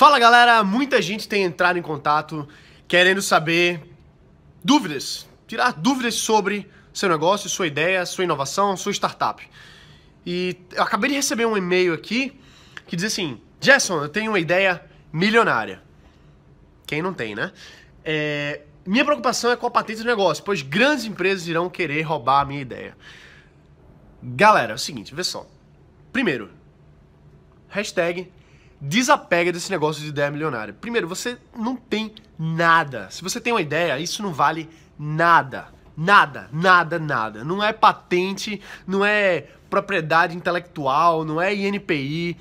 Fala galera, muita gente tem entrado em contato querendo saber dúvidas, tirar dúvidas sobre seu negócio, sua ideia, sua inovação, sua startup. E eu acabei de receber um e-mail aqui que diz assim: Jason, eu tenho uma ideia milionária. Quem não tem, né? É, minha preocupação é com a patente do negócio, pois grandes empresas irão querer roubar a minha ideia. Galera, é o seguinte, vê só. Primeiro, hashtag desapega desse negócio de ideia milionária. Primeiro, você não tem nada. Se você tem uma ideia, isso não vale nada. Nada, nada, nada. Não é patente, não é propriedade intelectual, não é INPI,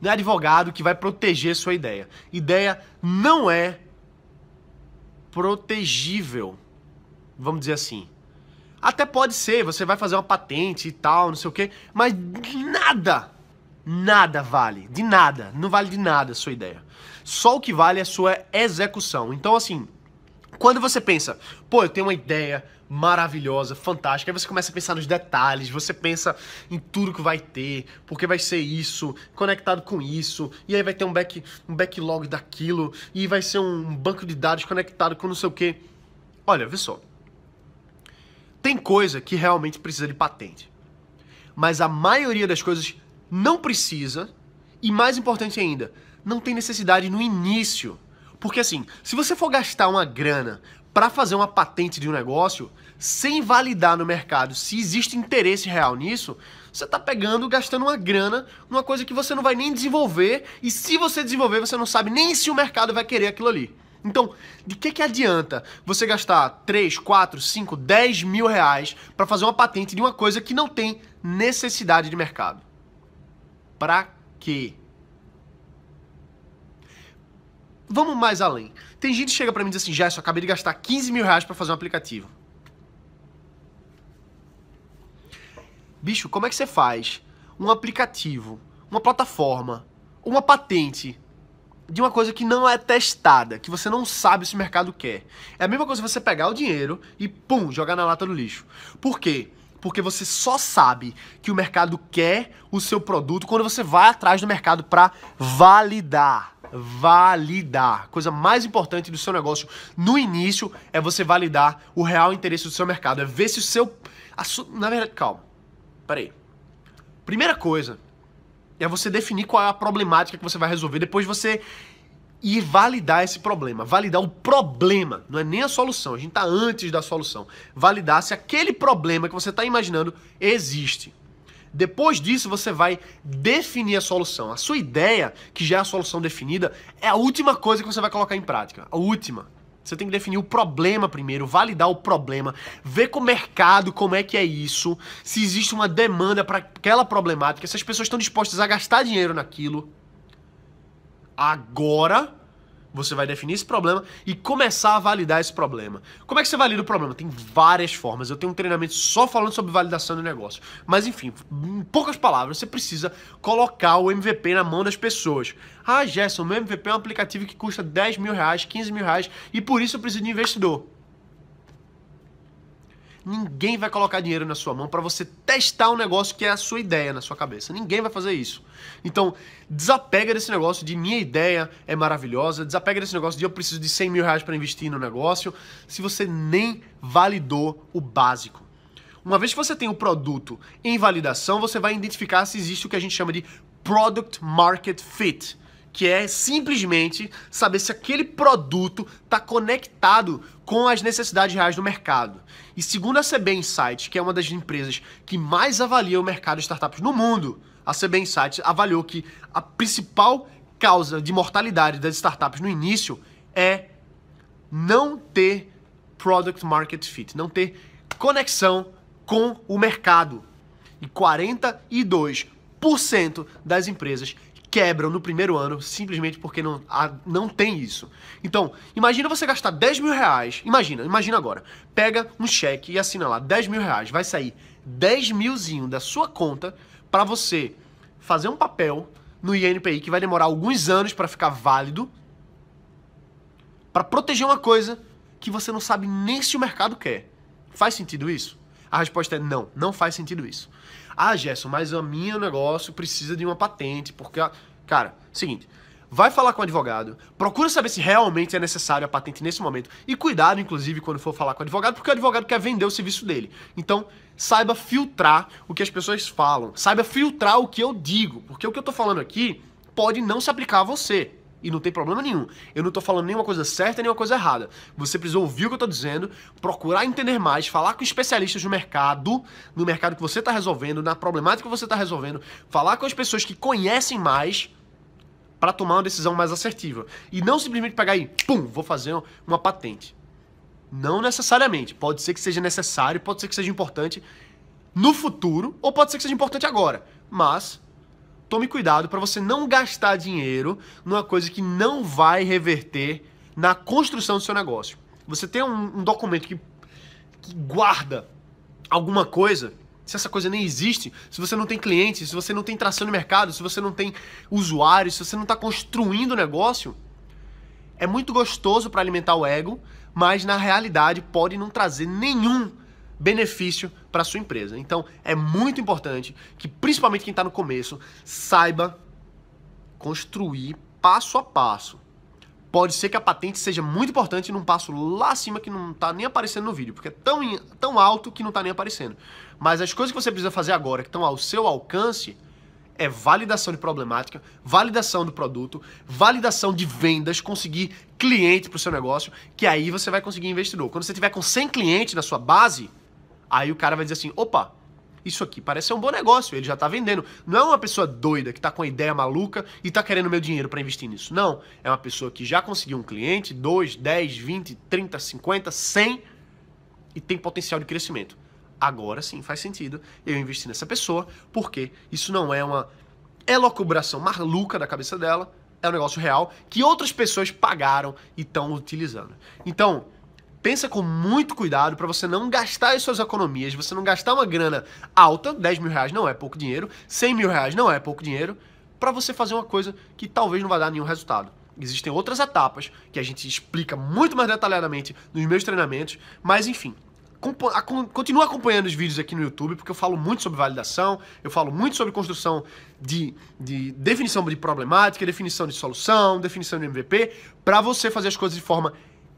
não é advogado que vai proteger sua ideia. Ideia não é protegível, vamos dizer assim. Até pode ser, você vai fazer uma patente e tal, não sei o quê, mas nada nada vale, de nada, não vale de nada a sua ideia. Só o que vale é a sua execução. Então, assim, quando você pensa, pô, eu tenho uma ideia maravilhosa, fantástica, aí você começa a pensar nos detalhes, você pensa em tudo que vai ter, porque vai ser isso, conectado com isso, e aí vai ter um, back, um backlog daquilo, e vai ser um banco de dados conectado com não sei o quê. Olha, vê só. Tem coisa que realmente precisa de patente. Mas a maioria das coisas não precisa e, mais importante ainda, não tem necessidade no início. Porque assim, se você for gastar uma grana para fazer uma patente de um negócio, sem validar no mercado se existe interesse real nisso, você está pegando, gastando uma grana numa coisa que você não vai nem desenvolver, e se você desenvolver, você não sabe nem se o mercado vai querer aquilo ali. Então, de que, que adianta você gastar 3, 4, 5, 10 mil reais para fazer uma patente de uma coisa que não tem necessidade de mercado? Pra quê? Vamos mais além. Tem gente que chega para mim e diz assim, Gerson, acabei de gastar 15 mil reais pra fazer um aplicativo. Bicho, como é que você faz um aplicativo, uma plataforma, uma patente de uma coisa que não é testada, que você não sabe se o mercado quer. É a mesma coisa você pegar o dinheiro e pum, jogar na lata do lixo. Por quê? porque você só sabe que o mercado quer o seu produto quando você vai atrás do mercado para validar. Validar. coisa mais importante do seu negócio no início é você validar o real interesse do seu mercado. É ver se o seu. Su... Na verdade, calma. Peraí. Primeira coisa é você definir qual é a problemática que você vai resolver. Depois você e validar esse problema, validar o problema, não é nem a solução, a gente está antes da solução. Validar se aquele problema que você está imaginando existe. Depois disso, você vai definir a solução. A sua ideia, que já é a solução definida, é a última coisa que você vai colocar em prática. A última. Você tem que definir o problema primeiro, validar o problema, ver com o mercado como é que é isso, se existe uma demanda para aquela problemática, se as pessoas estão dispostas a gastar dinheiro naquilo. Agora você vai definir esse problema e começar a validar esse problema. Como é que você valida o problema? Tem várias formas. Eu tenho um treinamento só falando sobre validação do negócio. Mas enfim, em poucas palavras, você precisa colocar o MVP na mão das pessoas. Ah, Gerson, meu MVP é um aplicativo que custa 10 mil reais, 15 mil reais e por isso eu preciso de investidor. Ninguém vai colocar dinheiro na sua mão para você testar um negócio que é a sua ideia na sua cabeça. Ninguém vai fazer isso. Então, desapega desse negócio de minha ideia é maravilhosa, desapega desse negócio de eu preciso de 100 mil reais para investir no negócio, se você nem validou o básico. Uma vez que você tem o produto em validação, você vai identificar se existe o que a gente chama de product market fit que é simplesmente saber se aquele produto está conectado com as necessidades reais do mercado. E segundo a CB Insights, que é uma das empresas que mais avalia o mercado de startups no mundo, a CB Insights avaliou que a principal causa de mortalidade das startups no início é não ter product market fit, não ter conexão com o mercado. E 42% das empresas quebram no primeiro ano simplesmente porque não, a, não tem isso. Então, imagina você gastar 10 mil reais. Imagina, imagina agora. Pega um cheque e assina lá 10 mil reais. Vai sair 10 milzinho da sua conta para você fazer um papel no INPI que vai demorar alguns anos para ficar válido para proteger uma coisa que você não sabe nem se o mercado quer. Faz sentido isso? A resposta é não, não faz sentido isso. Ah, Gerson, mas o meu negócio precisa de uma patente, porque. Cara, seguinte. Vai falar com o advogado, procura saber se realmente é necessário a patente nesse momento. E cuidado, inclusive, quando for falar com o advogado, porque o advogado quer vender o serviço dele. Então, saiba filtrar o que as pessoas falam, saiba filtrar o que eu digo, porque o que eu tô falando aqui pode não se aplicar a você. E não tem problema nenhum. Eu não tô falando nenhuma coisa certa, nenhuma coisa errada. Você precisa ouvir o que eu tô dizendo, procurar entender mais, falar com especialistas no mercado, no mercado que você está resolvendo, na problemática que você está resolvendo, falar com as pessoas que conhecem mais para tomar uma decisão mais assertiva. E não simplesmente pegar e, pum, vou fazer uma patente. Não necessariamente. Pode ser que seja necessário, pode ser que seja importante no futuro, ou pode ser que seja importante agora. Mas tome cuidado para você não gastar dinheiro numa coisa que não vai reverter na construção do seu negócio. Você tem um, um documento que, que guarda alguma coisa, se essa coisa nem existe, se você não tem clientes, se você não tem tração no mercado, se você não tem usuários, se você não está construindo o negócio, é muito gostoso para alimentar o ego, mas na realidade pode não trazer nenhum benefício para sua empresa. Então, é muito importante que, principalmente quem está no começo, saiba construir passo a passo. Pode ser que a patente seja muito importante num passo lá acima que não está nem aparecendo no vídeo, porque é tão, tão alto que não está nem aparecendo. Mas as coisas que você precisa fazer agora, que estão ao seu alcance, é validação de problemática, validação do produto, validação de vendas, conseguir cliente para o seu negócio, que aí você vai conseguir investidor. Quando você tiver com 100 clientes na sua base, Aí o cara vai dizer assim: opa, isso aqui parece ser um bom negócio, ele já tá vendendo. Não é uma pessoa doida que tá com uma ideia maluca e tá querendo meu dinheiro para investir nisso. Não. É uma pessoa que já conseguiu um cliente, 2, 10, 20, 30, 50, 100 e tem potencial de crescimento. Agora sim faz sentido eu investir nessa pessoa, porque isso não é uma elocubração maluca da cabeça dela, é um negócio real que outras pessoas pagaram e estão utilizando. Então, pensa com muito cuidado para você não gastar as suas economias, você não gastar uma grana alta, 10 mil reais não é pouco dinheiro, 100 mil reais não é pouco dinheiro, para você fazer uma coisa que talvez não vai dar nenhum resultado. Existem outras etapas que a gente explica muito mais detalhadamente nos meus treinamentos, mas enfim, continua acompanhando os vídeos aqui no YouTube, porque eu falo muito sobre validação, eu falo muito sobre construção de, de definição de problemática, definição de solução, definição de MVP, para você fazer as coisas de forma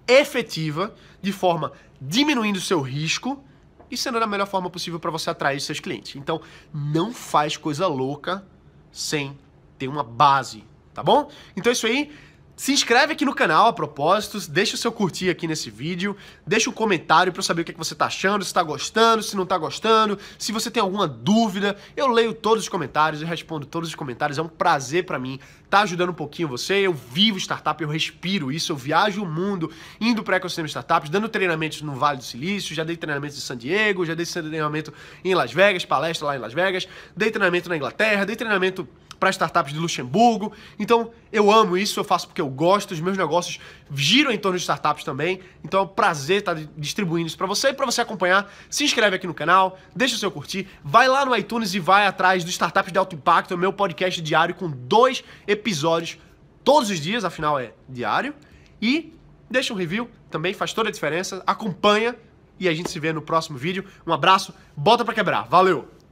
efetiva, de forma diminuindo o seu risco e sendo da melhor forma possível para você atrair seus clientes. Então, não faz coisa louca sem ter uma base, tá bom? Então é isso aí. Se inscreve aqui no canal, a propósito, deixa o seu curtir aqui nesse vídeo, deixa o um comentário para eu saber o que, é que você está achando, se está gostando, se não está gostando, se você tem alguma dúvida, eu leio todos os comentários, eu respondo todos os comentários, é um prazer para mim estar tá ajudando um pouquinho você, eu vivo startup, eu respiro isso, eu viajo o mundo indo para ecossistema de startups, dando treinamentos no Vale do Silício, já dei treinamentos em San Diego, já dei treinamento em Las Vegas, palestra lá em Las Vegas, dei treinamento na Inglaterra, dei treinamento para startups de Luxemburgo. Então, eu amo isso, eu faço porque eu gosto, os meus negócios giram em torno de startups também. Então, é um prazer estar distribuindo isso para você e para você acompanhar. Se inscreve aqui no canal, deixa o seu curtir, vai lá no iTunes e vai atrás do Startups de Alto Impacto, é o meu podcast diário com dois episódios todos os dias, afinal é diário. E deixa um review, também faz toda a diferença. Acompanha e a gente se vê no próximo vídeo. Um abraço, bota para quebrar. Valeu.